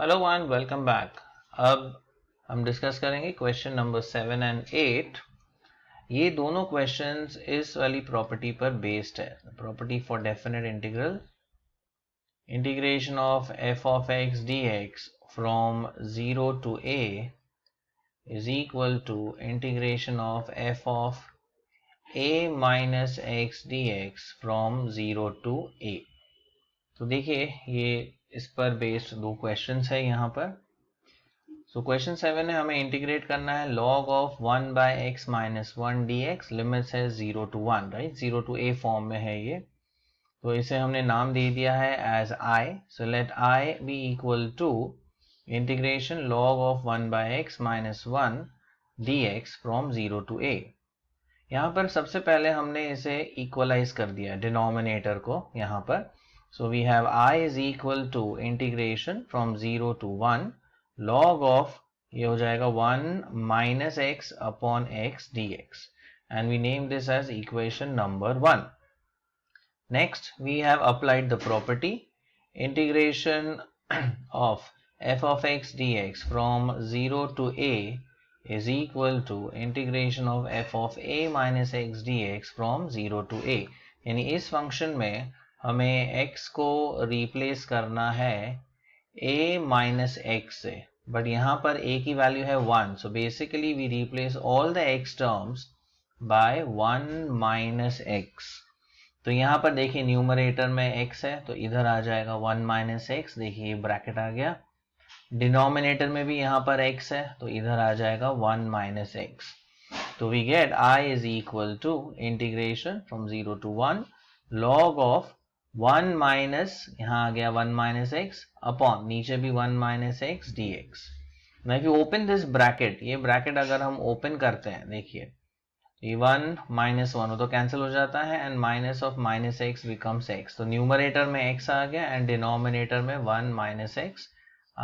Hello one welcome back अब हम discuss करेंगे question number seven and eight ये दोनों क्वेश्चंस इस वाली प्रॉपर्टी पर बेस्ड है property for definite integral integration of F of X D x from zero to A is equal to integration of F of A minus X D x from zero to A तो देखिए ये इस पर based दो question है यहाँ पर so question seven है हमें इंटीग्रेट करना है log of one by X minus one D x limits है zero to one right zero to A form में है ये तो इसे हमने नाम दे दिया है as I so let I be equal to integration log of one by X minus one D x from zero to A यहाँ पर सबसे पहले हमने इसे इक्वलाइज कर दिया डिनोमिनेटर को यहाँ पर So we have i is equal to integration from 0 to 1 log of ये हो जाएगा 1 minus x upon x dx and we name this as equation number 1. Next we have applied the property integration of f of x dx from 0 to a is equal to integration of f of a minus x dx from 0 to a यानी इस function में हमें x को replace करना है a minus X से but यहाँ पर a की वैल्यू है one so basically we replace all the x terms by one minus x तो यहाँ पर देखिए न्यूमरेटर में x है तो इधर आ जाएगा वन माइनस एक्स देखिए ब्रैकेट आ गया डिनोमिनेटर में भी यहाँ पर x है तो इधर आ जाएगा वन माइनस एक्स तो we get i is equal to integration from zero to one log of one minus यहाँ आ गया वन माइनस एक्स अपॉन नीचे भी one minus X D X मैं ओपन दिस ब्रैकेट ये ब्रैकेट अगर हम ओपन करते हैं देखिए वन माइनस वन तो कैंसिल हो जाता है and minus of minus X becomes X तो न्यूमरेटर में एक्स आ गया एंड डिनोमिनेटर में वन माइनस एक्स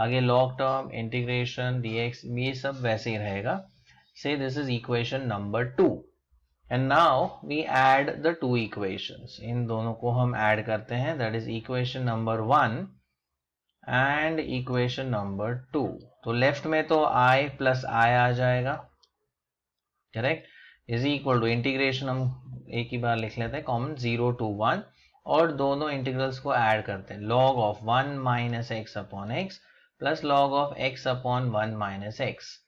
आगे log term integration D X ये सब वैसे ही रहेगा so this is equation number two and now we add the two equations इन दोनों को हम ऐड करते हैं that is equation number one and equation number two तो लेफ्ट में तो i प्लस आई आ जाएगा correct is equal to integration हम एक ही बार लिख लेते हैं कॉमन जीरो टू वन और दोनों इंटीग्रल्स को ऐड करते हैं log of one minus X upon X plus log of X upon one minus X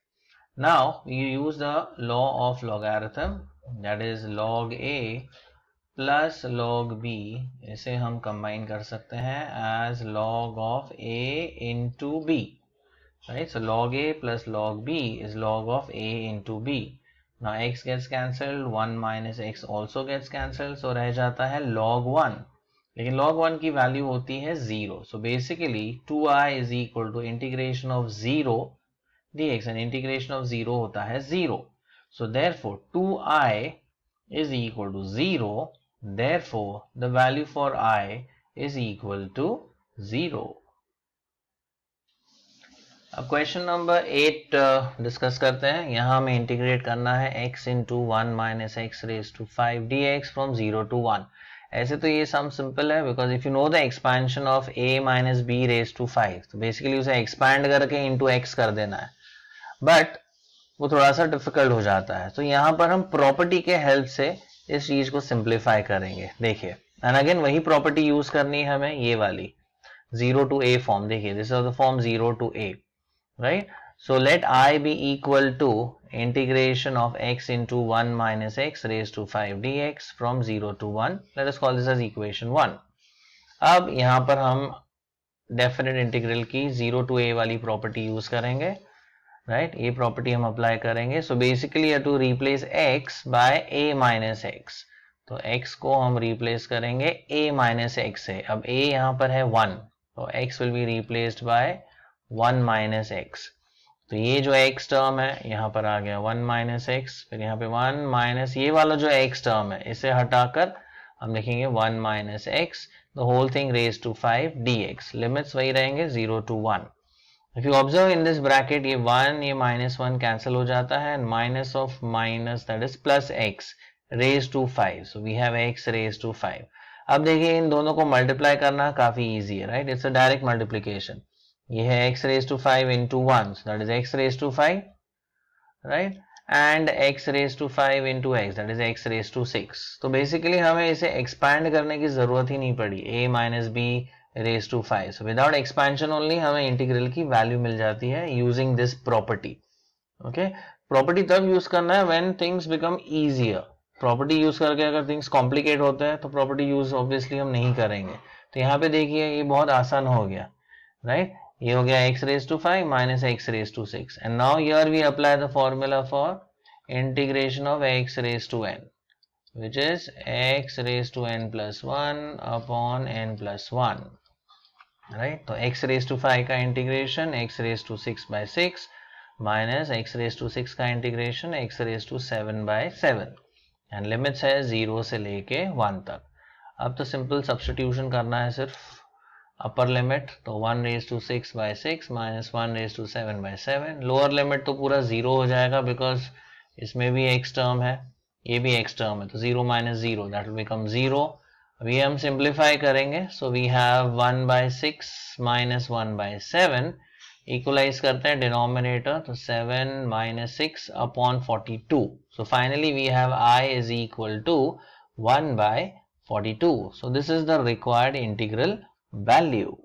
now you use the law of logarithm that is log A plus log B इसे हम combine कर सकते हैं as log of A into B right so log A plus log B is log of A into B ना X gets cancelled one minus X also gets cancelled सो रह जाता है log one लेकिन log one की value होती है zero so basically two I is equal to integration of zero d x and integration of zero होता है zero So therefore 2i is equal to 0. Therefore the value for i is equal to 0. अब question number eight discuss करते हैं यहां हमें integrate करना है x into one minus x raise to five d x from zero to one ऐसे तो ये सम सिंपल है because if you know the expansion of a minus b raise to five तो बेसिकली उसे expand करके into x कर देना है बट वो थोड़ा सा डिफिकल्ट हो जाता है तो यहां पर हम प्रॉपर्टी के हेल्प से इस चीज को सिंप्लीफाई करेंगे देखिए एंड अगेन वही प्रॉपर्टी यूज करनी है हमें ये वाली जीरो टू ए फॉर्म देखिए this is the form zero to a right so let I be equal to integration of x one minus x x to five d x from zero to one let us call this as equation one अब यहां पर हम definite integral की zero to a वाली property use करेंगे right ये property हम apply करेंगे so basically to replace x by a minus x तो एक्स को हम रिप्लेस करेंगे ए माइनस एक्स से अब ए यहाँ पर है वन तो x will be replaced by one minus x तो ये जो एक्स टर्म है यहाँ पर आ गया वन माइनस एक्स फिर यहाँ पे वन माइनस ये वाला जो एक्स टर्म है इसे हटाकर हम लिखेंगे one minus x the whole thing raise to five d x limits वही रहेंगे zero to one if you observe in this bracket ये वन ये माइनस वन कैंसिल हो जाता है and minus of minus that is plus x raise to five so we have x raise to five अब देखिए इन दोनों को multiply करना काफी ईजी है right it's a direct multiplication ये है x raise to five into one that is x raise to five right and x raise to five into x that is x raise to six तो basically हमें इसे expand करने की जरूरत ही नहीं पड़ी a minus b raise to five so without expansion only हमें integral की वैल्यू मिल जाती है using this property okay property तब यूज करना है when things become easier property use करके अगर थिंग्स कॉम्प्लिकेट होते हैं तो प्रॉपर्टी यूज ऑब्वियसली हम नहीं करेंगे तो यहाँ पे देखिए ये बहुत आसान हो गया राइट right? ये हो गया x raise to five minus x raise to six and now here we apply the formula for integration of x raise to n which is x raise to n plus one upon n plus one right तो x raise to five का integration x raise to six by six minus x raise to six का integration x raise to seven by seven and limits है zero से लेके one तक अब तो simple substitution करना है सिर्फ अपर लिमिट तो one raise to six by six minus one raise to seven by seven lower limit तो पूरा जीरो हो जाएगा बिकॉज इसमें भी एक्स टर्म है ये भी एक्स टर्म है तो zero minus zero that will become zero अभी हम सिंप्लीफाई करेंगे so we have one by six minus one by seven equalize करते हैं डिनोमिनेटर तो seven minus six upon forty two so finally we have I is equal to one by forty two so this is the required integral value